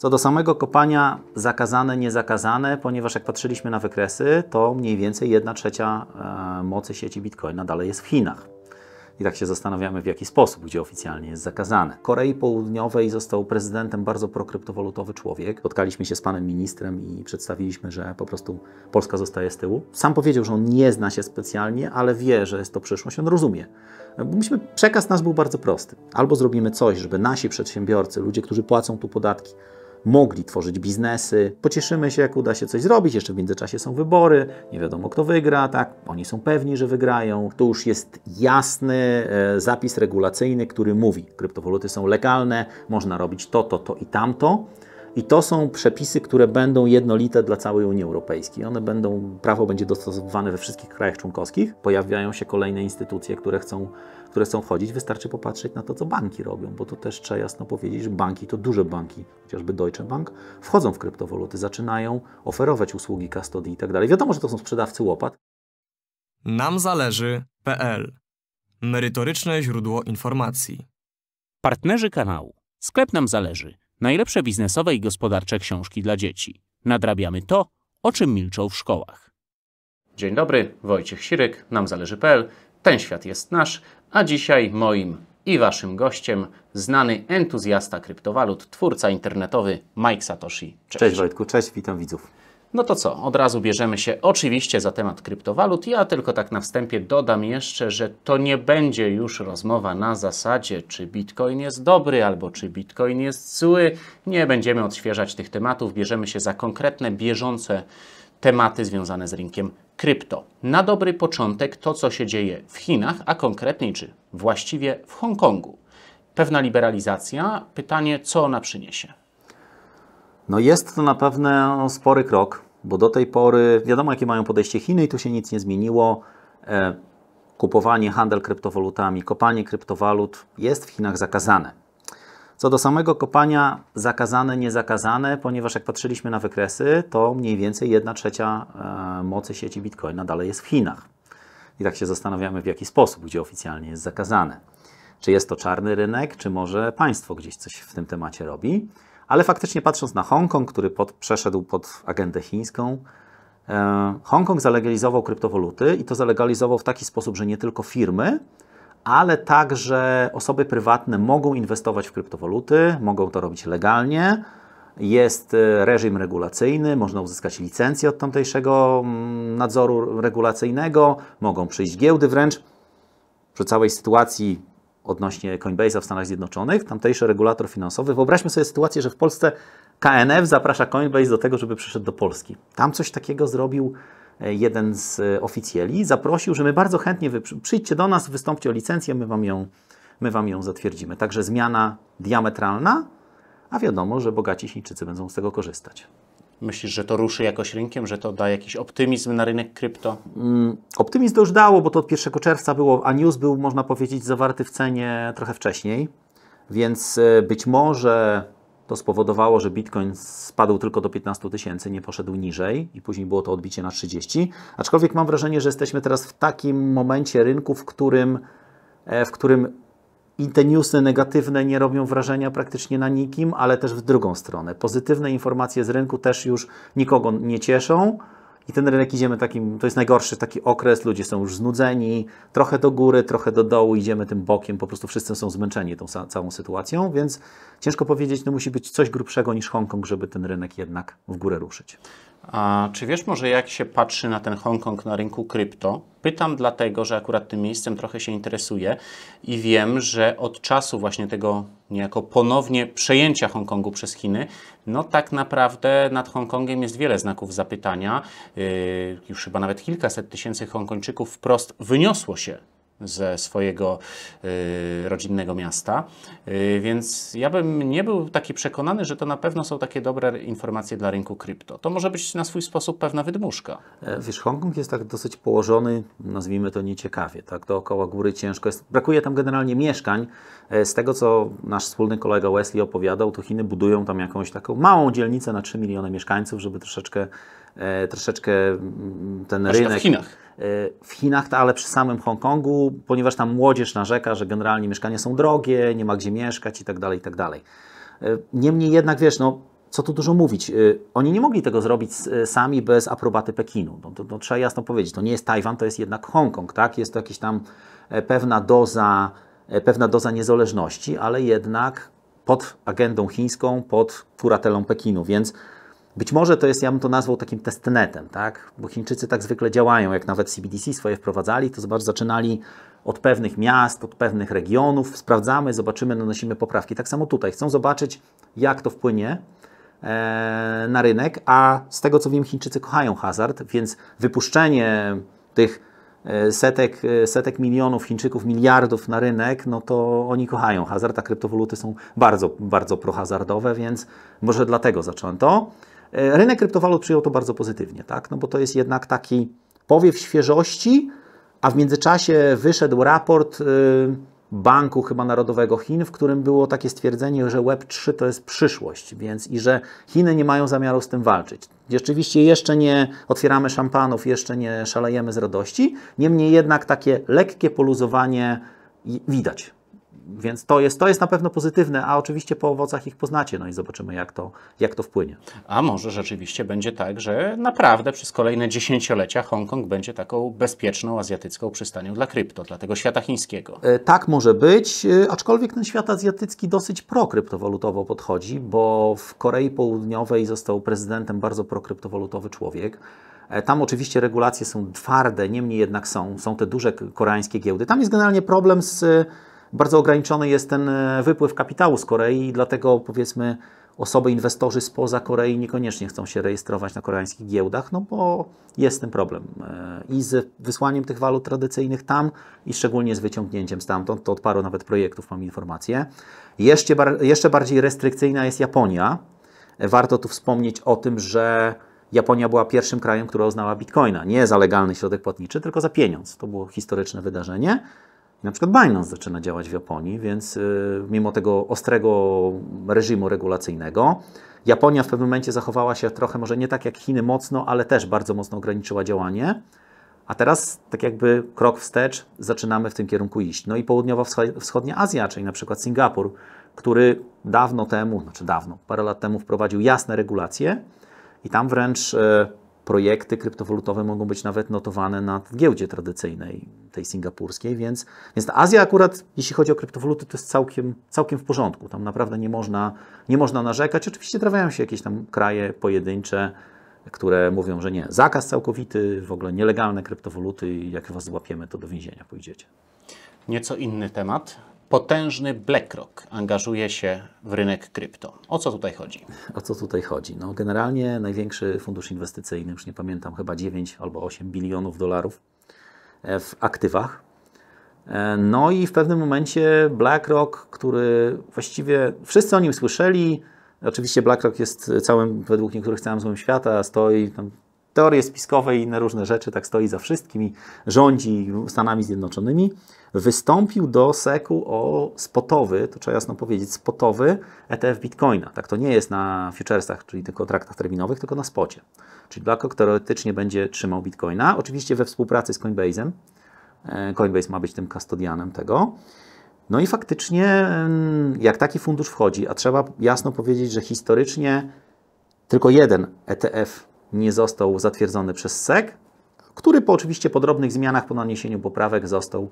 Co do samego kopania, zakazane, niezakazane, ponieważ jak patrzyliśmy na wykresy, to mniej więcej 1 trzecia e, mocy sieci Bitcoina dalej jest w Chinach. I tak się zastanawiamy, w jaki sposób, gdzie oficjalnie jest zakazane. W Korei Południowej został prezydentem bardzo prokryptowalutowy człowiek. Spotkaliśmy się z panem ministrem i przedstawiliśmy, że po prostu Polska zostaje z tyłu. Sam powiedział, że on nie zna się specjalnie, ale wie, że jest to przyszłość, on rozumie. Myśmy, przekaz nasz był bardzo prosty. Albo zrobimy coś, żeby nasi przedsiębiorcy, ludzie, którzy płacą tu podatki, mogli tworzyć biznesy. Pocieszymy się, jak uda się coś zrobić. Jeszcze w międzyczasie są wybory, nie wiadomo kto wygra, tak? Oni są pewni, że wygrają. Tu już jest jasny e, zapis regulacyjny, który mówi: kryptowaluty są legalne, można robić to, to, to i tamto. I to są przepisy, które będą jednolite dla całej Unii Europejskiej. One będą, prawo będzie dostosowywane we wszystkich krajach członkowskich. Pojawiają się kolejne instytucje, które chcą które chcą chodzić, wystarczy popatrzeć na to, co banki robią, bo to też trzeba jasno powiedzieć, że banki to duże banki, chociażby Deutsche Bank, wchodzą w kryptowaluty, zaczynają oferować usługi custody i tak dalej. Wiadomo, że to są sprzedawcy łopat. Nam zależy.pl Merytoryczne źródło informacji. Partnerzy kanału. Sklep nam zależy. Najlepsze biznesowe i gospodarcze książki dla dzieci. Nadrabiamy to, o czym milczą w szkołach. Dzień dobry, Wojciech Sirek, nam zależy.pl. Ten świat jest nasz, a dzisiaj moim i waszym gościem znany entuzjasta kryptowalut, twórca internetowy Mike Satoshi. Cześć. cześć Wojtku, cześć, witam widzów. No to co, od razu bierzemy się oczywiście za temat kryptowalut. Ja tylko tak na wstępie dodam jeszcze, że to nie będzie już rozmowa na zasadzie, czy bitcoin jest dobry albo czy bitcoin jest zły. Nie będziemy odświeżać tych tematów, bierzemy się za konkretne, bieżące tematy związane z rynkiem krypto. Na dobry początek to, co się dzieje w Chinach, a konkretniej czy właściwie w Hongkongu. Pewna liberalizacja, pytanie, co ona przyniesie? No jest to na pewno spory krok, bo do tej pory wiadomo, jakie mają podejście Chiny i tu się nic nie zmieniło. E, kupowanie, handel kryptowalutami, kopanie kryptowalut jest w Chinach zakazane. Co do samego kopania, zakazane, niezakazane, ponieważ jak patrzyliśmy na wykresy, to mniej więcej 1 trzecia e, mocy sieci Bitcoina dalej jest w Chinach. I tak się zastanawiamy, w jaki sposób, gdzie oficjalnie jest zakazane. Czy jest to czarny rynek, czy może państwo gdzieś coś w tym temacie robi. Ale faktycznie patrząc na Hongkong, który pod, przeszedł pod agendę chińską, e, Hongkong zalegalizował kryptowoluty i to zalegalizował w taki sposób, że nie tylko firmy, ale także osoby prywatne mogą inwestować w kryptowaluty, mogą to robić legalnie. Jest e, reżim regulacyjny, można uzyskać licencję od tamtejszego mm, nadzoru regulacyjnego, mogą przyjść giełdy wręcz. Przy całej sytuacji odnośnie Coinbase'a w Stanach Zjednoczonych, tamtejszy regulator finansowy, wyobraźmy sobie sytuację, że w Polsce KNF zaprasza Coinbase do tego, żeby przyszedł do Polski. Tam coś takiego zrobił jeden z e, oficjeli zaprosił, że my bardzo chętnie, wy, przyjdźcie do nas, wystąpcie o licencję, my wam, ją, my wam ją zatwierdzimy. Także zmiana diametralna, a wiadomo, że bogaci Chińczycy będą z tego korzystać. Myślisz, że to ruszy jakoś rynkiem, że to da jakiś optymizm na rynek krypto? Mm, optymizm to już dało, bo to od 1 czerwca było, a news był, można powiedzieć, zawarty w cenie trochę wcześniej. Więc e, być może to spowodowało, że Bitcoin spadł tylko do 15 tysięcy, nie poszedł niżej i później było to odbicie na 30. Aczkolwiek mam wrażenie, że jesteśmy teraz w takim momencie rynku, w którym, e, w którym i te newsy negatywne nie robią wrażenia praktycznie na nikim, ale też w drugą stronę. Pozytywne informacje z rynku też już nikogo nie cieszą. I ten idziemy takim, to jest najgorszy taki okres, ludzie są już znudzeni, trochę do góry, trochę do dołu, idziemy tym bokiem, po prostu wszyscy są zmęczeni tą całą sytuacją, więc ciężko powiedzieć, no musi być coś grubszego niż Hongkong, żeby ten rynek jednak w górę ruszyć. A czy wiesz może, jak się patrzy na ten Hongkong na rynku krypto? Pytam dlatego, że akurat tym miejscem trochę się interesuję i wiem, że od czasu właśnie tego niejako ponownie przejęcia Hongkongu przez Chiny, no tak naprawdę nad Hongkongiem jest wiele znaków zapytania. Yy, już chyba nawet kilkaset tysięcy Hongkończyków wprost wyniosło się ze swojego y, rodzinnego miasta. Y, więc ja bym nie był taki przekonany, że to na pewno są takie dobre informacje dla rynku krypto. To może być na swój sposób pewna wydmuszka. E, wiesz, Hongkong jest tak dosyć położony, nazwijmy to nieciekawie, tak dookoła góry ciężko jest. Brakuje tam generalnie mieszkań. E, z tego, co nasz wspólny kolega Wesley opowiadał, to Chiny budują tam jakąś taką małą dzielnicę na 3 miliony mieszkańców, żeby troszeczkę E, troszeczkę mm, ten Aż znaczy, tak, rynek. E, w Chinach. W Chinach, ale przy samym Hongkongu, ponieważ tam młodzież narzeka, że generalnie mieszkania są drogie, nie ma gdzie mieszkać i tak dalej, i tak dalej. E, niemniej jednak, wiesz, no, co tu dużo mówić, oni nie mogli tego zrobić sami bez aprobaty Pekinu. No, to, to trzeba jasno powiedzieć, to nie jest Tajwan, to jest jednak Hongkong, tak? Jest to jakaś tam pewna doza, pewna doza niezależności, ale jednak pod agendą chińską, pod kuratelą Pekinu, więc być może to jest, ja bym to nazwał takim testnetem, tak? bo Chińczycy tak zwykle działają, jak nawet CBDC swoje wprowadzali, to zobacz, zaczynali od pewnych miast, od pewnych regionów, sprawdzamy, zobaczymy, nanosimy poprawki. Tak samo tutaj, chcą zobaczyć, jak to wpłynie e, na rynek, a z tego co wiem, Chińczycy kochają hazard, więc wypuszczenie tych e, setek, e, setek milionów Chińczyków, miliardów na rynek, no to oni kochają hazard, a kryptowoluty są bardzo, bardzo prohazardowe, więc może dlatego zacząłem to. E, rynek kryptowalut przyjął to bardzo pozytywnie, tak? no bo to jest jednak taki powiew świeżości, a w międzyczasie wyszedł raport y, Banku chyba Narodowego Chin, w którym było takie stwierdzenie, że Web3 to jest przyszłość, więc i że Chiny nie mają zamiaru z tym walczyć. Rzeczywiście jeszcze nie otwieramy szampanów, jeszcze nie szalejemy z radości, niemniej jednak takie lekkie poluzowanie widać. Więc to jest, to jest na pewno pozytywne, a oczywiście po owocach ich poznacie, no i zobaczymy, jak to, jak to wpłynie. A może rzeczywiście będzie tak, że naprawdę przez kolejne dziesięciolecia Hongkong będzie taką bezpieczną azjatycką przystanią dla krypto, dla tego świata chińskiego. E, tak może być, e, aczkolwiek ten świat azjatycki dosyć prokryptowalutowo podchodzi, bo w Korei Południowej został prezydentem bardzo prokryptowalutowy człowiek. E, tam oczywiście regulacje są twarde, niemniej jednak są. Są te duże koreańskie giełdy. Tam jest generalnie problem z bardzo ograniczony jest ten e, wypływ kapitału z Korei i dlatego powiedzmy osoby, inwestorzy spoza Korei niekoniecznie chcą się rejestrować na koreańskich giełdach, no bo jest ten problem. E, I z wysłaniem tych walut tradycyjnych tam i szczególnie z wyciągnięciem stamtąd, to od paru nawet projektów mam informację. Jeszcze, bar jeszcze bardziej restrykcyjna jest Japonia. E, warto tu wspomnieć o tym, że Japonia była pierwszym krajem, który uznała bitcoina. Nie za legalny środek płatniczy, tylko za pieniądz. To było historyczne wydarzenie. Na przykład Binance zaczyna działać w Japonii, więc y, mimo tego ostrego reżimu regulacyjnego, Japonia w pewnym momencie zachowała się trochę, może nie tak jak Chiny mocno, ale też bardzo mocno ograniczyła działanie. A teraz, tak jakby krok wstecz, zaczynamy w tym kierunku iść. No i południowo-wschodnia Azja, czyli na przykład Singapur, który dawno temu, znaczy dawno, parę lat temu wprowadził jasne regulacje i tam wręcz y, projekty kryptowalutowe mogą być nawet notowane na giełdzie tradycyjnej, tej singapurskiej, więc, więc Azja akurat, jeśli chodzi o kryptowaluty, to jest całkiem, całkiem w porządku. Tam naprawdę nie można, nie można narzekać. Oczywiście trafiają się jakieś tam kraje pojedyncze, które mówią, że nie, zakaz całkowity, w ogóle nielegalne kryptowaluty, jak was złapiemy, to do więzienia pójdziecie. Nieco inny temat potężny BlackRock angażuje się w rynek krypto. O co tutaj chodzi? O co tutaj chodzi? No, generalnie największy fundusz inwestycyjny, już nie pamiętam, chyba 9 albo 8 bilionów dolarów e, w aktywach. E, no i w pewnym momencie BlackRock, który właściwie wszyscy o nim słyszeli, oczywiście BlackRock jest całym, według niektórych całym złym świata, stoi tam teorie spiskowe i inne różne rzeczy, tak stoi za wszystkimi, rządzi Stanami Zjednoczonymi, wystąpił do SEC-u o spotowy, to trzeba jasno powiedzieć, spotowy ETF Bitcoina. Tak to nie jest na futuresach, czyli tylko kontraktach terminowych, tylko na spocie. Czyli BlackRock teoretycznie będzie trzymał Bitcoina, oczywiście we współpracy z Coinbase'em. E, Coinbase ma być tym kastodianem tego. No i faktycznie, mm, jak taki fundusz wchodzi, a trzeba jasno powiedzieć, że historycznie tylko jeden ETF nie został zatwierdzony przez SEC, który po oczywiście po drobnych zmianach po naniesieniu poprawek został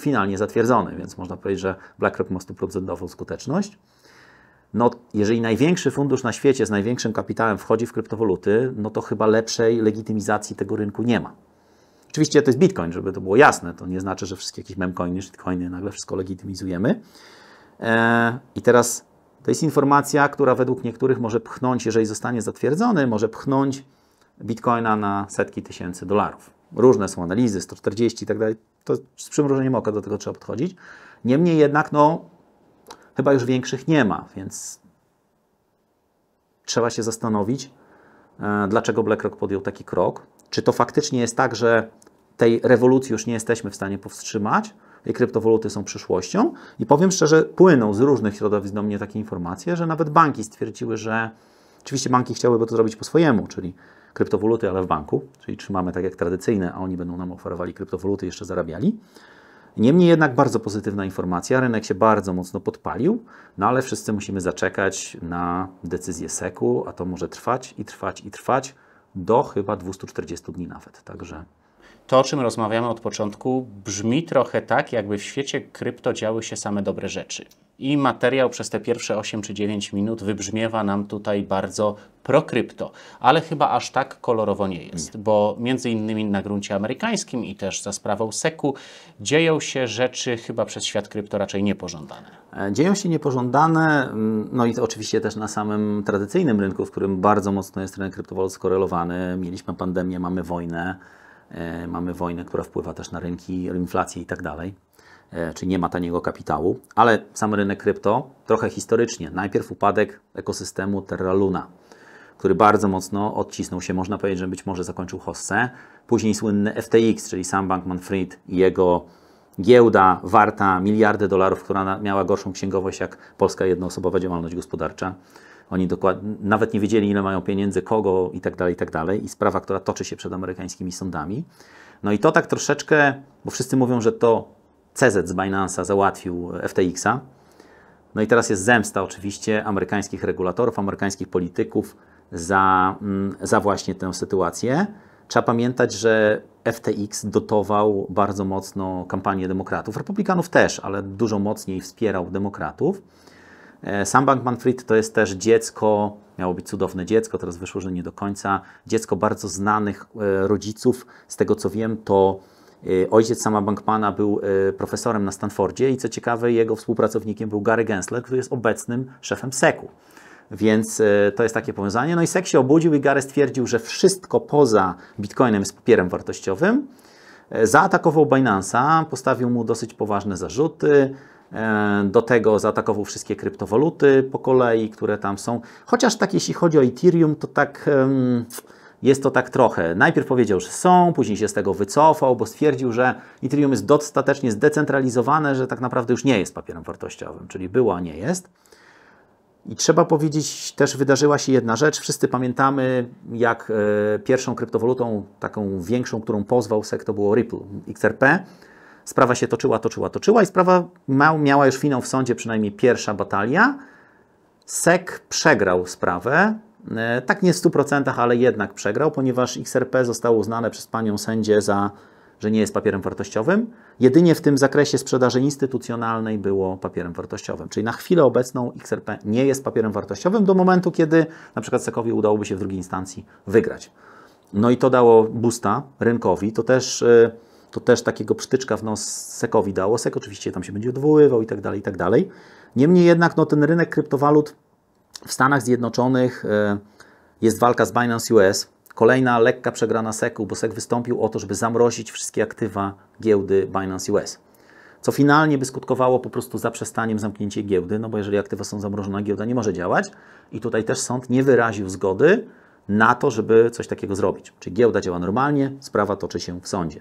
finalnie zatwierdzony, więc można powiedzieć, że BlackRock ma 100% skuteczność. No, jeżeli największy fundusz na świecie z największym kapitałem wchodzi w kryptowoluty, no to chyba lepszej legitymizacji tego rynku nie ma. Oczywiście to jest Bitcoin, żeby to było jasne. To nie znaczy, że wszystkie jakieś memcoiny, shitcoiny, nagle wszystko legitymizujemy. Eee, I teraz to jest informacja, która według niektórych może pchnąć, jeżeli zostanie zatwierdzony, może pchnąć bitcoina na setki tysięcy dolarów. Różne są analizy, 140 i tak dalej. To z przymrużeniem oka do tego trzeba podchodzić. Niemniej jednak, no, chyba już większych nie ma, więc trzeba się zastanowić, e, dlaczego BlackRock podjął taki krok. Czy to faktycznie jest tak, że tej rewolucji już nie jesteśmy w stanie powstrzymać, kryptowaluty są przyszłością. I powiem szczerze, płyną z różnych środowisk do mnie takie informacje, że nawet banki stwierdziły, że oczywiście banki chciałyby to zrobić po swojemu, czyli kryptowaluty, ale w banku, czyli trzymamy tak jak tradycyjne, a oni będą nam oferowali kryptowaluty, jeszcze zarabiali. Niemniej jednak bardzo pozytywna informacja, rynek się bardzo mocno podpalił, no ale wszyscy musimy zaczekać na decyzję SEC-u, a to może trwać i trwać i trwać do chyba 240 dni nawet. Także to, o czym rozmawiamy od początku, brzmi trochę tak, jakby w świecie krypto działy się same dobre rzeczy. I materiał przez te pierwsze 8 czy 9 minut wybrzmiewa nam tutaj bardzo pro-krypto, ale chyba aż tak kolorowo nie jest, mm. bo między innymi na gruncie amerykańskim i też za sprawą SEC-u dzieją się rzeczy chyba przez świat krypto raczej niepożądane. E, dzieją się niepożądane, mm, no i oczywiście też na samym tradycyjnym rynku, w którym bardzo mocno jest rynek kryptowalut skorelowany. Mieliśmy pandemię, mamy wojnę. E, mamy wojnę, która wpływa też na rynki, inflację i tak dalej, e, czyli nie ma taniego kapitału, ale sam rynek krypto trochę historycznie. Najpierw upadek ekosystemu Terra Luna, który bardzo mocno odcisnął się, można powiedzieć, że być może zakończył hossę. Później słynny FTX, czyli Sam Bankman-Fried i jego giełda warta miliardy dolarów, która miała gorszą księgowość jak polska jednoosobowa działalność gospodarcza. Oni dokładnie, nawet nie wiedzieli, ile mają pieniędzy, kogo i tak dalej, i tak dalej. I sprawa, która toczy się przed amerykańskimi sądami. No i to tak troszeczkę, bo wszyscy mówią, że to CZ z Binance'a załatwił FTX-a. No i teraz jest zemsta oczywiście amerykańskich regulatorów, amerykańskich polityków za, mm, za właśnie tę sytuację. Trzeba pamiętać, że FTX dotował bardzo mocno kampanię demokratów, republikanów też, ale dużo mocniej wspierał demokratów. E, sam Bankman Fried to jest też dziecko, miało być cudowne dziecko, teraz wyszło, że nie do końca. Dziecko bardzo znanych e, rodziców. Z tego co wiem, to e, ojciec sama Bankmana był profesorem na Stanfordzie i co ciekawe, jego współpracownikiem był Gary Gensler, który jest obecnym szefem SEC-u. Więc to jest takie powiązanie. No i SEC się obudził i Gary stwierdził, że wszystko poza Bitcoinem jest papierem wartościowym. E, zaatakował Binance'a, postawił mu dosyć poważne zarzuty. E, do tego zaatakował wszystkie kryptowaluty po kolei, które tam są. Chociaż tak, jeśli chodzi o Ethereum, to tak jest to tak trochę. Najpierw powiedział, że są, później się z tego wycofał, bo stwierdził, że Ethereum jest dostatecznie zdecentralizowane, że tak naprawdę już nie jest papierem wartościowym, czyli było, a nie jest. I trzeba powiedzieć, też wydarzyła się jedna rzecz. Wszyscy pamiętamy, jak e, pierwszą kryptowalutą, taką większą, którą pozwał SEC, to było Ripple XRP. Sprawa się toczyła, toczyła, toczyła i sprawa miała już finał w sądzie, przynajmniej pierwsza batalia. SEC przegrał sprawę, e, tak nie w 100%, ale jednak przegrał, ponieważ XRP zostało uznane przez panią sędzię za że nie jest papierem wartościowym. Jedynie w tym zakresie sprzedaży instytucjonalnej było papierem wartościowym. Czyli na chwilę obecną XRP nie jest papierem wartościowym do momentu, kiedy na przykład Sekowi udałoby się w drugiej instancji wygrać. No i to dało busta rynkowi, to też, e, to też takiego psztyczka w nos Sekowi dało. Sek oczywiście tam się będzie odwoływał i tak dalej, i tak dalej. Niemniej jednak no, ten rynek kryptowalut w Stanach Zjednoczonych e, jest walka z Binance US, Kolejna lekka przegrana SEC-u, bo SEC wystąpił o to, żeby zamrozić wszystkie aktywa giełdy Binance US. Co finalnie by skutkowało po prostu zaprzestaniem zamknięcia giełdy, no bo jeżeli aktywa są zamrożone, giełda nie może działać. I tutaj też sąd nie wyraził zgody na to, żeby coś takiego zrobić. Czy giełda działa normalnie, sprawa toczy się w sądzie.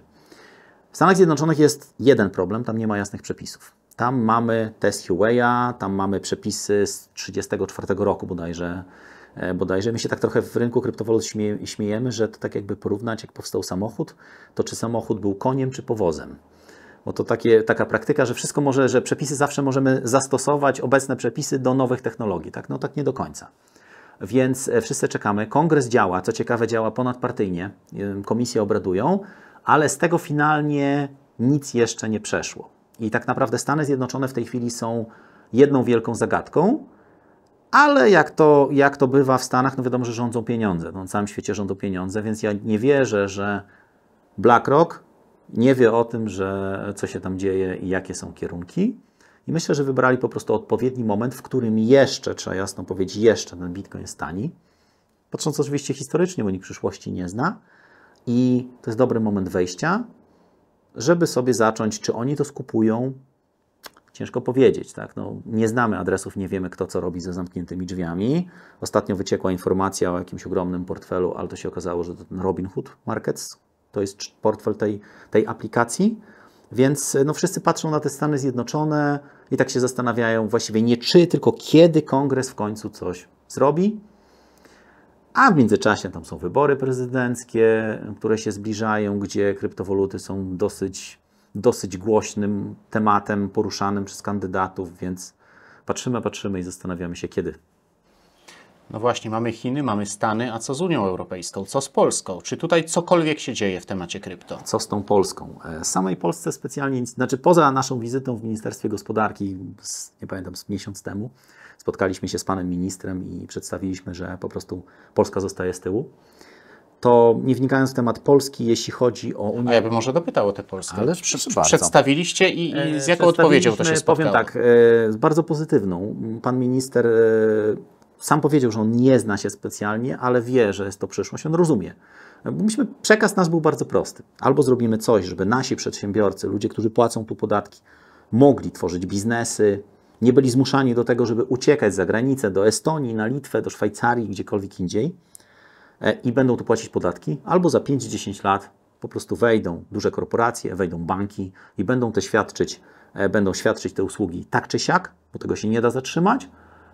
W Stanach Zjednoczonych jest jeden problem, tam nie ma jasnych przepisów. Tam mamy test Huawei'a, tam mamy przepisy z 1934 roku bodajże, E, bodajże. My się tak trochę w rynku kryptowalut śmiejemy, że to tak jakby porównać, jak powstał samochód, to czy samochód był koniem czy powozem bo to takie, taka praktyka, że wszystko może, że przepisy zawsze możemy zastosować, obecne przepisy do nowych technologii, tak? No tak nie do końca. Więc e, wszyscy czekamy. Kongres działa, co ciekawe działa ponadpartyjnie, e, komisje obradują, ale z tego finalnie nic jeszcze nie przeszło. I tak naprawdę Stany Zjednoczone w tej chwili są jedną wielką zagadką, ale jak to, jak to bywa w Stanach, no wiadomo, że rządzą pieniądze. No, na całym świecie rządzą pieniądze, więc ja nie wierzę, że BlackRock nie wie o tym, że co się tam dzieje i jakie są kierunki. I myślę, że wybrali po prostu odpowiedni moment, w którym jeszcze, trzeba jasno powiedzieć, jeszcze ten Bitcoin jest stani. Patrząc oczywiście historycznie, bo nikt przyszłości nie zna. I to jest dobry moment wejścia, żeby sobie zacząć, czy oni to skupują, Ciężko powiedzieć, tak? No, nie znamy adresów, nie wiemy, kto co robi za zamkniętymi drzwiami. Ostatnio wyciekła informacja o jakimś ogromnym portfelu, ale to się okazało, że ten Robinhood Markets to jest portfel tej, tej aplikacji. Więc e, no, wszyscy patrzą na te Stany Zjednoczone i tak się zastanawiają właściwie nie czy, tylko kiedy kongres w końcu coś zrobi. A w międzyczasie tam są wybory prezydenckie, które się zbliżają, gdzie kryptowoluty są dosyć dosyć głośnym tematem poruszanym przez kandydatów, więc patrzymy, patrzymy i zastanawiamy się kiedy. No właśnie, mamy Chiny, mamy Stany, a co z Unią Europejską? Co z Polską? Czy tutaj cokolwiek się dzieje w temacie krypto? Co z tą Polską? E, samej Polsce specjalnie, znaczy poza naszą wizytą w Ministerstwie Gospodarki, z, nie pamiętam, z miesiąc temu, spotkaliśmy się z panem ministrem i przedstawiliśmy, że po prostu Polska zostaje z tyłu to nie wnikając w temat Polski, jeśli chodzi o Unię. A ja bym może dopytał o tę Polskę. Ale Prze bardzo. Przedstawiliście i, i z jaką odpowiedzią to się spotkało? Powiem tak, e, z bardzo pozytywną. Pan minister e, sam powiedział, że on nie zna się specjalnie, ale wie, że jest to przyszłość, on rozumie. Myśmy, przekaz nas był bardzo prosty. Albo zrobimy coś, żeby nasi przedsiębiorcy, ludzie, którzy płacą tu podatki, mogli tworzyć biznesy, nie byli zmuszani do tego, żeby uciekać za granicę, do Estonii, na Litwę, do Szwajcarii, gdziekolwiek indziej E, i będą tu płacić podatki, albo za 5-10 lat po prostu wejdą duże korporacje, wejdą banki i będą te świadczyć, e, będą świadczyć te usługi tak czy siak, bo tego się nie da zatrzymać,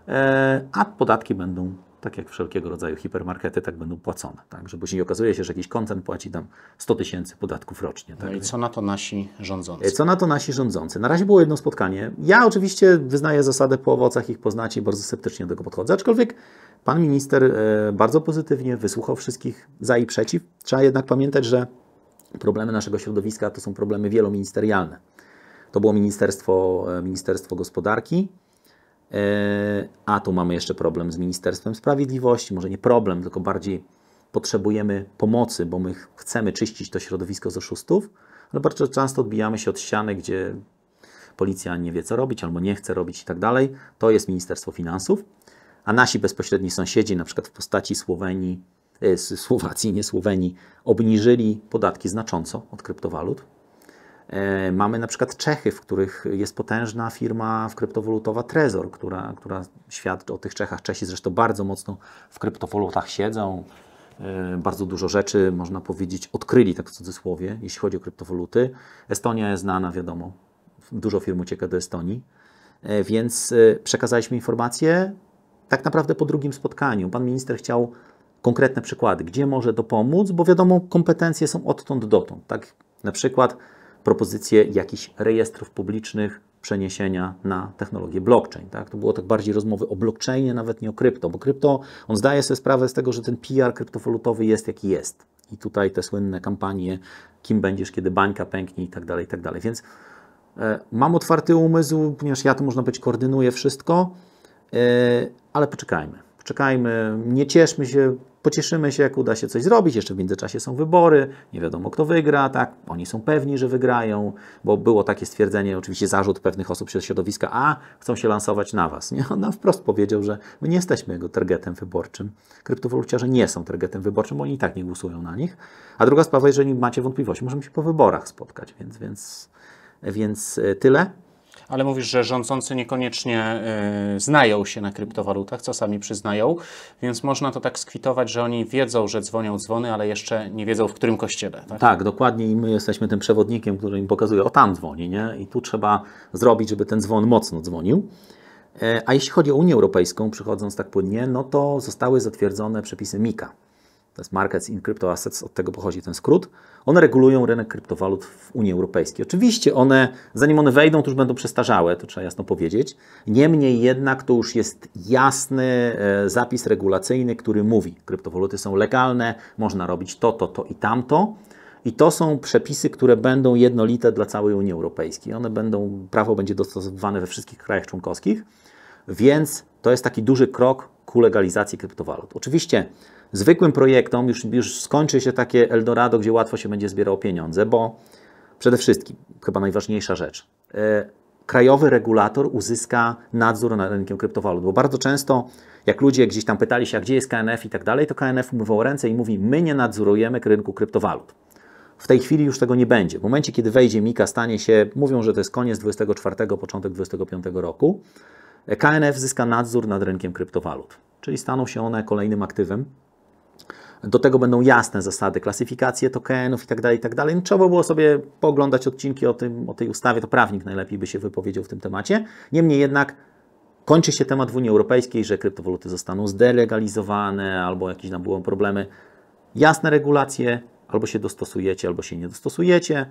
e, a podatki będą tak jak wszelkiego rodzaju hipermarkety, tak będą płacone. Tak? Że później okazuje się, że jakiś koncern płaci tam 100 tysięcy podatków rocznie. Tak? No i co na to nasi rządzący? E, co na to nasi rządzący? Na razie było jedno spotkanie. Ja oczywiście wyznaję zasadę po owocach ich poznacie i bardzo sceptycznie do tego podchodzę, aczkolwiek pan minister e, bardzo pozytywnie wysłuchał wszystkich za i przeciw. Trzeba jednak pamiętać, że problemy naszego środowiska to są problemy wieloministerialne. To było Ministerstwo, e, Ministerstwo Gospodarki, E, a tu mamy jeszcze problem z Ministerstwem Sprawiedliwości, może nie problem, tylko bardziej potrzebujemy pomocy, bo my chcemy czyścić to środowisko z oszustów, ale bardzo często odbijamy się od ściany, gdzie policja nie wie, co robić albo nie chce robić i tak dalej. To jest Ministerstwo Finansów. A nasi bezpośredni sąsiedzi, na przykład w postaci Słowenii, e, Słowacji, nie Słowenii, obniżyli podatki znacząco od kryptowalut, E, mamy na przykład Czechy, w których jest potężna firma w kryptowolutowa Trezor, która, która świadczy o tych Czechach. Czesi zresztą bardzo mocno w kryptowolutach siedzą. E, bardzo dużo rzeczy, można powiedzieć, odkryli, tak w cudzysłowie, jeśli chodzi o kryptowoluty. Estonia jest znana, wiadomo. Dużo firm ucieka do Estonii. E, więc przekazaliśmy informację tak naprawdę po drugim spotkaniu. Pan minister chciał konkretne przykłady, gdzie może dopomóc, bo wiadomo, kompetencje są odtąd dotąd. Tak na przykład propozycję jakichś rejestrów publicznych, przeniesienia na technologię blockchain. Tak? To było tak bardziej rozmowy o blockchainie, nawet nie o krypto, bo krypto, on zdaje sobie sprawę z tego, że ten PR kryptowalutowy jest jaki jest. I tutaj te słynne kampanie, kim będziesz, kiedy bańka pęknie i tak dalej, i tak dalej. Więc e, mam otwarty umysł, ponieważ ja to można być koordynuję wszystko, e, ale poczekajmy. Poczekajmy, nie cieszmy się pocieszymy się, jak uda się coś zrobić. Jeszcze w międzyczasie są wybory, nie wiadomo kto wygra, tak? Oni są pewni, że wygrają, bo było takie stwierdzenie, oczywiście zarzut pewnych osób ze środowiska, a chcą się lansować na was. Nie? On nam wprost powiedział, że my nie jesteśmy jego targetem wyborczym. Kryptowoluciarze nie są targetem wyborczym, bo oni i tak nie głosują na nich. A druga sprawa, jeżeli macie wątpliwości, możemy się po wyborach spotkać, więc, więc, więc y, tyle ale mówisz, że rządzący niekoniecznie y, znają się na kryptowalutach, co sami przyznają, więc można to tak skwitować, że oni wiedzą, że dzwonią dzwony, ale jeszcze nie wiedzą, w którym kościele. Tak, tak dokładnie i my jesteśmy tym przewodnikiem, który im pokazuje, o tam dzwoni, nie? I tu trzeba zrobić, żeby ten dzwon mocno dzwonił. E, a jeśli chodzi o Unię Europejską, przychodząc tak płynnie, no to zostały zatwierdzone przepisy MIKA, to jest Markets in Crypto Assets, od tego pochodzi ten skrót, one regulują rynek kryptowalut w Unii Europejskiej. Oczywiście one, zanim one wejdą, to już będą przestarzałe, to trzeba jasno powiedzieć. Niemniej jednak to już jest jasny e, zapis regulacyjny, który mówi, kryptowaluty są legalne, można robić to, to, to i tamto. I to są przepisy, które będą jednolite dla całej Unii Europejskiej. One będą, prawo będzie dostosowywane we wszystkich krajach członkowskich, więc to jest taki duży krok ku legalizacji kryptowalut. Oczywiście zwykłym projektom już, już skończy się takie Eldorado, gdzie łatwo się będzie zbierało pieniądze, bo przede wszystkim, chyba najważniejsza rzecz, e, krajowy regulator uzyska nadzór nad rynkiem kryptowalut, bo bardzo często jak ludzie gdzieś tam pytali się, a gdzie jest KNF i tak dalej, to KNF umywał ręce i mówi, my nie nadzorujemy rynku kryptowalut. W tej chwili już tego nie będzie. W momencie, kiedy wejdzie Mika, stanie się, mówią, że to jest koniec 24, początek 25 roku, e, KNF zyska nadzór nad rynkiem kryptowalut, czyli staną się one kolejnym aktywem, do tego będą jasne zasady, klasyfikacje tokenów itd. Tak itd. dalej. Tak no, trzeba było sobie pooglądać odcinki o, tym, o tej ustawie, to prawnik najlepiej by się wypowiedział w tym temacie. Niemniej jednak kończy się temat w Unii Europejskiej, że kryptowaluty zostaną zdelegalizowane albo jakieś tam były problemy. Jasne regulacje, albo się dostosujecie, albo się nie dostosujecie.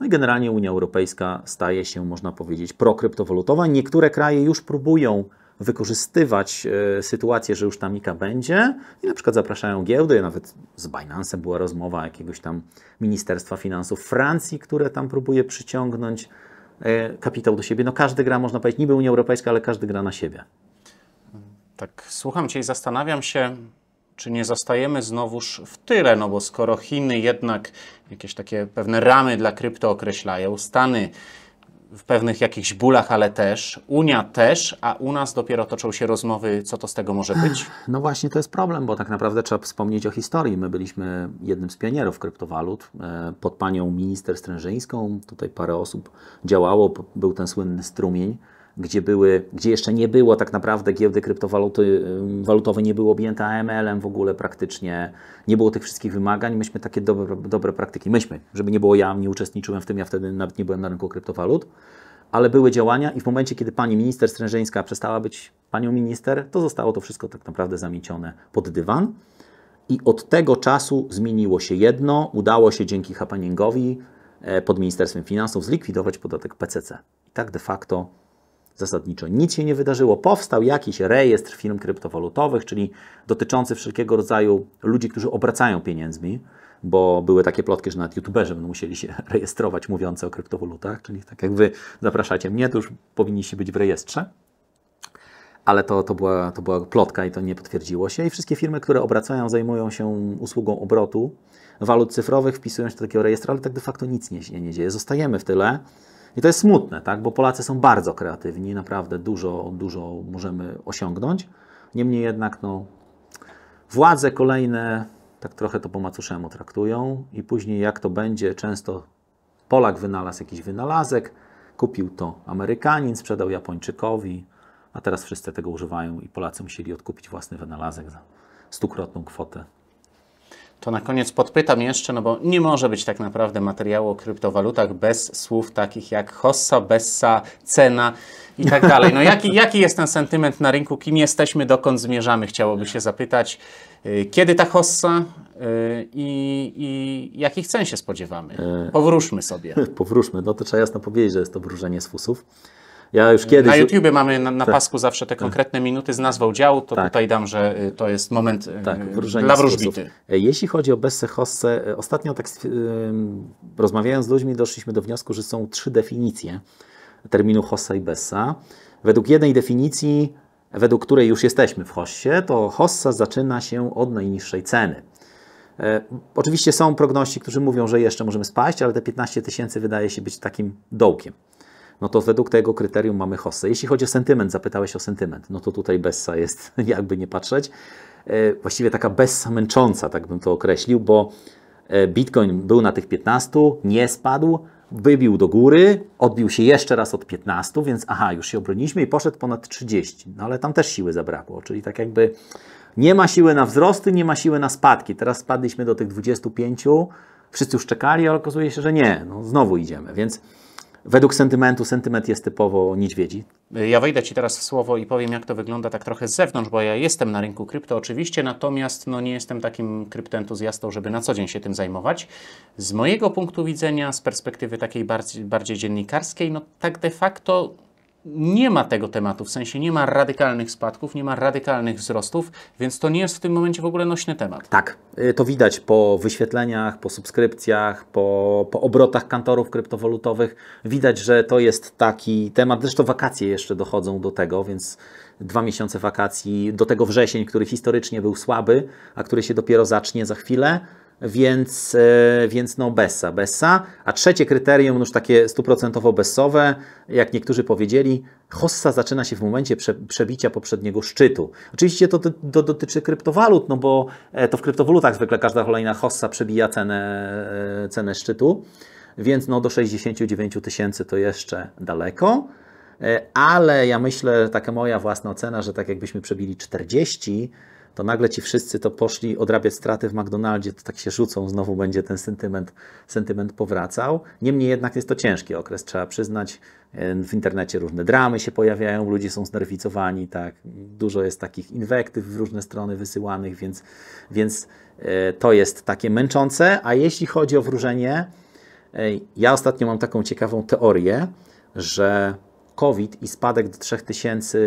No i generalnie Unia Europejska staje się, można powiedzieć, prokryptowalutowa. Niektóre kraje już próbują wykorzystywać e, sytuację, że już tam Mika będzie i na przykład zapraszają giełdy, nawet z Binance była rozmowa jakiegoś tam Ministerstwa Finansów Francji, które tam próbuje przyciągnąć e, kapitał do siebie. No każdy gra, można powiedzieć, niby Unia Europejska, ale każdy gra na siebie. Tak, słucham Cię i zastanawiam się, czy nie zostajemy znowuż w tyle, no bo skoro Chiny jednak jakieś takie pewne ramy dla krypto określają, Stany w pewnych jakichś bólach, ale też. Unia też, a u nas dopiero toczą się rozmowy, co to z tego może być. No właśnie, to jest problem, bo tak naprawdę trzeba wspomnieć o historii. My byliśmy jednym z pionierów kryptowalut e, pod panią minister Strężyńską. Tutaj parę osób działało, był ten słynny strumień gdzie, były, gdzie jeszcze nie było tak naprawdę giełdy kryptowaluty walutowe, nie były objęte AML-em w ogóle praktycznie, nie było tych wszystkich wymagań. Myśmy takie dobre, dobre praktyki, myśmy, żeby nie było ja, nie uczestniczyłem w tym, ja wtedy nawet nie byłem na rynku kryptowalut, ale były działania i w momencie, kiedy pani minister Strężeńska przestała być panią minister, to zostało to wszystko tak naprawdę zamiecione pod dywan. I od tego czasu zmieniło się jedno, udało się dzięki happeningowi e, pod Ministerstwem Finansów zlikwidować podatek PCC. I tak de facto zasadniczo nic się nie wydarzyło. Powstał jakiś rejestr firm kryptowalutowych, czyli dotyczący wszelkiego rodzaju ludzi, którzy obracają pieniędzmi, bo były takie plotki, że nawet youtuberzy będą musieli się rejestrować mówiące o kryptowalutach, czyli tak jak wy zapraszacie mnie, to już powinniście być w rejestrze. Ale to, to, była, to była plotka i to nie potwierdziło się. I wszystkie firmy, które obracają, zajmują się usługą obrotu walut cyfrowych, wpisują się do takiego rejestru, ale tak de facto nic nie, nie, nie dzieje. Zostajemy w tyle. I to jest smutne, tak? bo Polacy są bardzo kreatywni, naprawdę dużo, dużo możemy osiągnąć. Niemniej jednak no, władze kolejne tak trochę to po macuszemu traktują i później jak to będzie, często Polak wynalazł jakiś wynalazek, kupił to Amerykanin, sprzedał Japończykowi, a teraz wszyscy tego używają i Polacy musieli odkupić własny wynalazek za stukrotną kwotę to na koniec podpytam jeszcze, no bo nie może być tak naprawdę materiału o kryptowalutach bez słów takich jak hossa, bessa, cena i tak dalej. No jaki, jaki jest ten sentyment na rynku? Kim jesteśmy? Dokąd zmierzamy? Chciałoby się zapytać. Y, kiedy ta hossa y, i, i jakich cen się spodziewamy? Y, powróżmy sobie. Powróżmy. No to trzeba jasno powiedzieć, że jest to wróżenie z fusów. Ja już kiedyś... Na YouTubie mamy na, na tak. pasku zawsze te konkretne tak. minuty z nazwą działu, to tak. tutaj dam, że y, to jest moment y, tak, y, dla wróżbity. E, jeśli chodzi o bezcechosce, ostatnio tak rozmawiając z ludźmi doszliśmy do wniosku, że są trzy definicje terminu hossa i bessa. Według jednej definicji, według której już jesteśmy w hossie, to hossa zaczyna się od najniższej ceny. E, oczywiście są progności, którzy mówią, że jeszcze możemy spaść, ale te 15 tysięcy wydaje się być takim dołkiem no to według tego kryterium mamy hossę. Jeśli chodzi o sentyment, zapytałeś o sentyment, no to tutaj Bessa jest, jakby nie patrzeć, e, właściwie taka Bessa męcząca, tak bym to określił, bo e, Bitcoin był na tych 15, nie spadł, wybił do góry, odbił się jeszcze raz od 15, więc aha, już się obroniliśmy i poszedł ponad 30. No ale tam też siły zabrakło, czyli tak jakby nie ma siły na wzrosty, nie ma siły na spadki. Teraz spadliśmy do tych 25, wszyscy już czekali, ale okazuje się, że nie, no znowu idziemy, więc Według sentymentu, sentyment jest typowo niedźwiedzi. Ja wejdę Ci teraz w słowo i powiem, jak to wygląda tak trochę z zewnątrz, bo ja jestem na rynku krypto oczywiście, natomiast no, nie jestem takim kryptoentuzjastą, żeby na co dzień się tym zajmować. Z mojego punktu widzenia, z perspektywy takiej bardziej, bardziej dziennikarskiej, no tak de facto nie ma tego tematu, w sensie nie ma radykalnych spadków, nie ma radykalnych wzrostów, więc to nie jest w tym momencie w ogóle nośny temat. Tak, y, to widać po wyświetleniach, po subskrypcjach, po, po obrotach kantorów kryptowalutowych. Widać, że to jest taki temat, zresztą wakacje jeszcze dochodzą do tego, więc dwa miesiące wakacji, do tego wrzesień, który historycznie był słaby, a który się dopiero zacznie za chwilę więc, e, więc no Bessa, Bessa. A trzecie kryterium, no już takie stuprocentowo Bessowe, jak niektórzy powiedzieli, hossa zaczyna się w momencie prze, przebicia poprzedniego szczytu. Oczywiście to, do dotyczy kryptowalut, no bo e, to w kryptowalutach zwykle każda kolejna hossa przebija cenę, e, cenę szczytu, więc no do 69 tysięcy to jeszcze daleko. Ale ja myślę, że taka moja własna ocena, że tak jakbyśmy przebili 40, 000, to nagle ci wszyscy to poszli odrabiać straty w McDonaldzie, to tak się rzucą, znowu będzie ten sentyment, sentyment powracał. Niemniej jednak jest to ciężki okres, trzeba przyznać. E, w internecie różne dramy się pojawiają, ludzie są znerwicowani, tak? dużo jest takich inwektyw w różne strony wysyłanych, więc, więc e, to jest takie męczące. A jeśli chodzi o wróżenie, e, ja ostatnio mam taką ciekawą teorię, że COVID i spadek do 3000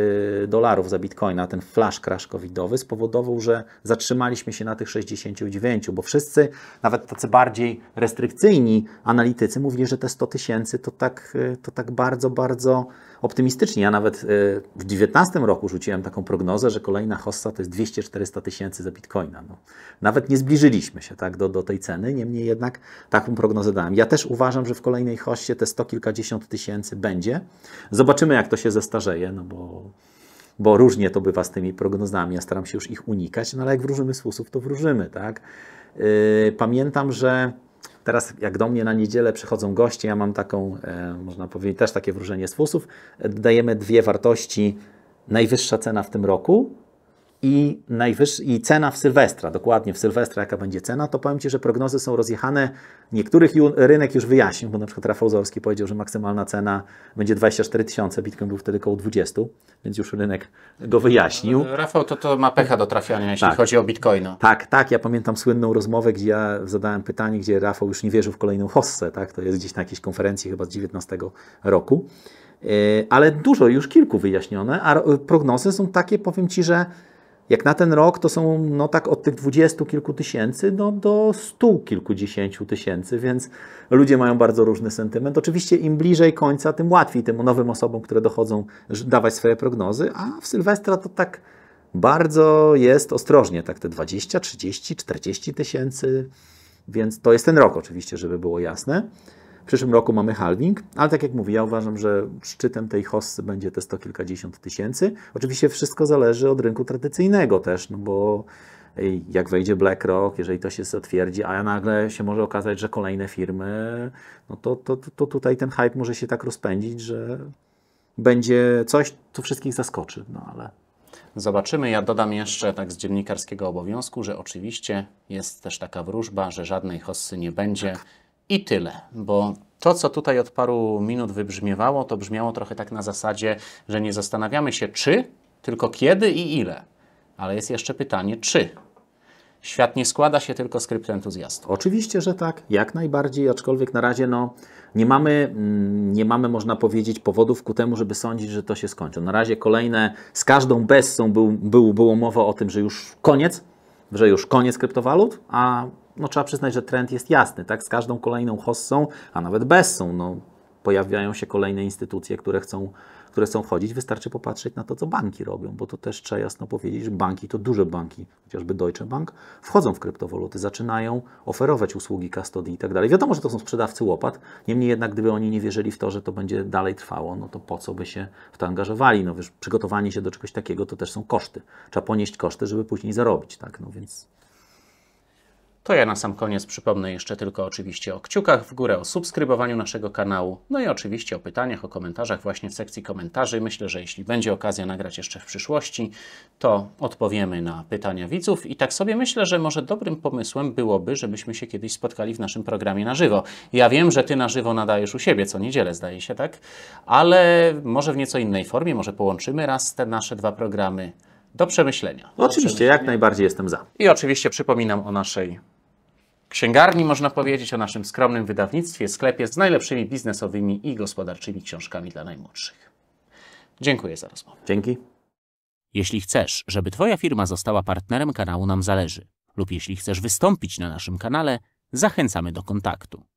dolarów za bitcoina, ten flash crash covidowy spowodował, że zatrzymaliśmy się na tych 69, bo wszyscy, nawet tacy bardziej restrykcyjni analitycy mówili, że te 100 tysięcy to tak, y, to tak bardzo, bardzo optymistycznie. Ja nawet e, w 2019 roku rzuciłem taką prognozę, że kolejna hossa to jest 200-400 tysięcy za bitcoina. No, nawet nie zbliżyliśmy się tak do, do tej ceny, niemniej jednak taką prognozę dałem. Ja też uważam, że w kolejnej hossie te 100 kilkadziesiąt tysięcy będzie. Zobaczymy, jak to się zestarzeje, no bo bo różnie to bywa z tymi prognozami. Ja staram się już ich unikać, no ale jak wróżymy z fusów, to wróżymy, tak? Yy, pamiętam, że Teraz jak do mnie na niedzielę przychodzą goście, ja mam taką, e, można powiedzieć, też takie wróżenie z fusów, e, dajemy dwie wartości, najwyższa cena w tym roku i, i cena w Sylwestra, dokładnie w Sylwestra, jaka będzie cena, to powiem Ci, że prognozy są rozjechane. Niektórych ju, rynek już wyjaśnił, bo na przykład Rafał Zorski powiedział, że maksymalna cena będzie 24 tysiące, Bitcoin był wtedy około 20, więc już rynek go wyjaśnił. Rafał to, to ma pecha do trafiania, jeśli tak. chodzi o Bitcoina. Tak, tak, ja pamiętam słynną rozmowę, gdzie ja zadałem pytanie, gdzie Rafał już nie wierzył w kolejną hossę, tak? to jest gdzieś na jakiejś konferencji chyba z 19 roku. E, ale dużo, już kilku wyjaśnione, a prognozy są takie, powiem Ci, że jak na ten rok to są no tak od tych dwudziestu kilku tysięcy no, do stu kilkudziesięciu tysięcy, więc ludzie mają bardzo różny sentyment. Oczywiście im bliżej końca, tym łatwiej tym nowym osobom, które dochodzą, dawać swoje prognozy, a w Sylwestra to tak bardzo jest ostrożnie, tak te 20, 30, 40 tysięcy, więc to jest ten rok oczywiście, żeby było jasne. W przyszłym roku mamy halving, ale tak jak mówię, ja uważam, że szczytem tej hossy będzie te sto kilkadziesiąt tysięcy. Oczywiście wszystko zależy od rynku tradycyjnego też, no bo jak wejdzie BlackRock, jeżeli to się zatwierdzi, a nagle się może okazać, że kolejne firmy, no to, to, to, tutaj ten hype może się tak rozpędzić, że będzie coś, co wszystkich zaskoczy, no ale... Zobaczymy. Ja dodam jeszcze tak z dziennikarskiego obowiązku, że oczywiście jest też taka wróżba, że żadnej hossy nie będzie. Tak. I tyle, bo to, co tutaj od paru minut wybrzmiewało, to brzmiało trochę tak na zasadzie, że nie zastanawiamy się czy, tylko kiedy i ile. Ale jest jeszcze pytanie czy. Świat nie składa się tylko z kryptoentuzjastów. Oczywiście, że tak, jak najbardziej, aczkolwiek na razie no, nie, mamy, mm, nie mamy, można powiedzieć, powodów ku temu, żeby sądzić, że to się skończy. Na razie kolejne, z każdą bessą był, był, było mowa o tym, że już koniec, że już koniec kryptowalut, a no, trzeba przyznać, że trend jest jasny. Tak? Z każdą kolejną hossą, a nawet bezsą, no, pojawiają się kolejne instytucje, które chcą, które chcą wchodzić. Wystarczy popatrzeć na to, co banki robią, bo to też trzeba jasno powiedzieć, że banki, to duże banki, chociażby Deutsche Bank, wchodzą w kryptowaluty, zaczynają oferować usługi custody i tak dalej. Wiadomo, że to są sprzedawcy łopat, niemniej jednak, gdyby oni nie wierzyli w to, że to będzie dalej trwało, no to po co by się w to angażowali? No wiesz, przygotowanie się do czegoś takiego to też są koszty. Trzeba ponieść koszty, żeby później zarobić, tak? No więc... To ja na sam koniec przypomnę jeszcze tylko oczywiście o kciukach w górę, o subskrybowaniu naszego kanału, no i oczywiście o pytaniach, o komentarzach właśnie w sekcji komentarzy. Myślę, że jeśli będzie okazja nagrać jeszcze w przyszłości, to odpowiemy na pytania widzów i tak sobie myślę, że może dobrym pomysłem byłoby, żebyśmy się kiedyś spotkali w naszym programie na żywo. Ja wiem, że Ty na żywo nadajesz u siebie co niedzielę, zdaje się, tak? Ale może w nieco innej formie, może połączymy raz te nasze dwa programy do przemyślenia. No do oczywiście, przemyślenia. jak najbardziej jestem za. I oczywiście przypominam o naszej księgarni, można powiedzieć, o naszym skromnym wydawnictwie, sklepie z najlepszymi biznesowymi i gospodarczymi książkami dla najmłodszych. Dziękuję za rozmowę. Dzięki. Jeśli chcesz, żeby Twoja firma została partnerem kanału Nam Zależy lub jeśli chcesz wystąpić na naszym kanale, zachęcamy do kontaktu.